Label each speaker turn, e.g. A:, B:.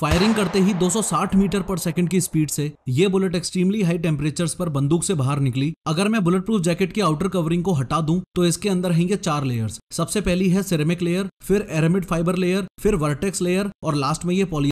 A: firing करते ही 260 metre पर सेकंड की स्पीड से ये बुलेट एक्सट्रीमली हाई टेम्परेचर्स पर बंदूक से बाहर निकली अगर मैं बुलेट प्रूफ जैकेट की आउटर कवरिंग को हटा दूं तो इसके अंदर रहेंगे चार लेयर्स सबसे पहली है सिरेमिक लेयर फिर एरेमिड फाइबर लेयर फिर वर्टेक्स लेयर और लास्ट में ये पॉली